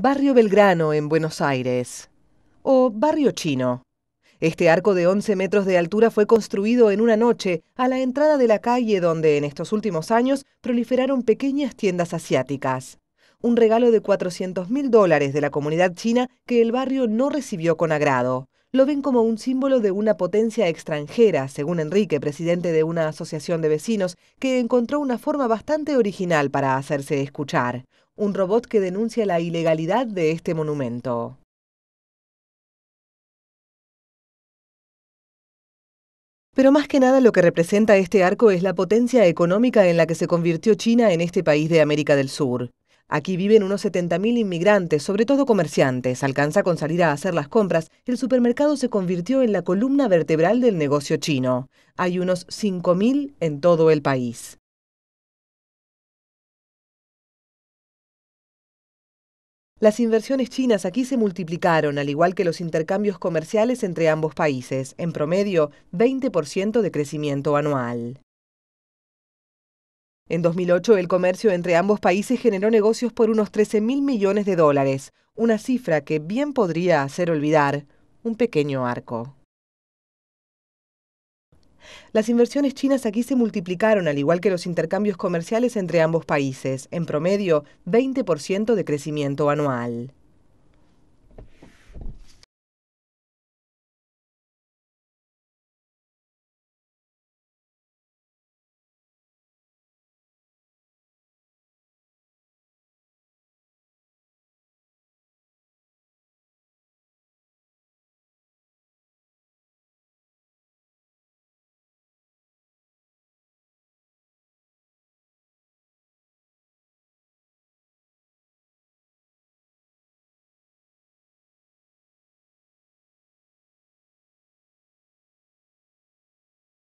Barrio Belgrano en Buenos Aires o Barrio Chino. Este arco de 11 metros de altura fue construido en una noche a la entrada de la calle donde en estos últimos años proliferaron pequeñas tiendas asiáticas. Un regalo de 400 mil dólares de la comunidad china que el barrio no recibió con agrado. Lo ven como un símbolo de una potencia extranjera, según Enrique, presidente de una asociación de vecinos, que encontró una forma bastante original para hacerse escuchar un robot que denuncia la ilegalidad de este monumento. Pero más que nada lo que representa este arco es la potencia económica en la que se convirtió China en este país de América del Sur. Aquí viven unos 70.000 inmigrantes, sobre todo comerciantes. Alcanza con salir a hacer las compras. El supermercado se convirtió en la columna vertebral del negocio chino. Hay unos 5.000 en todo el país. Las inversiones chinas aquí se multiplicaron, al igual que los intercambios comerciales entre ambos países, en promedio 20% de crecimiento anual. En 2008, el comercio entre ambos países generó negocios por unos 13.000 millones de dólares, una cifra que bien podría hacer olvidar un pequeño arco. Las inversiones chinas aquí se multiplicaron, al igual que los intercambios comerciales entre ambos países, en promedio 20% de crecimiento anual.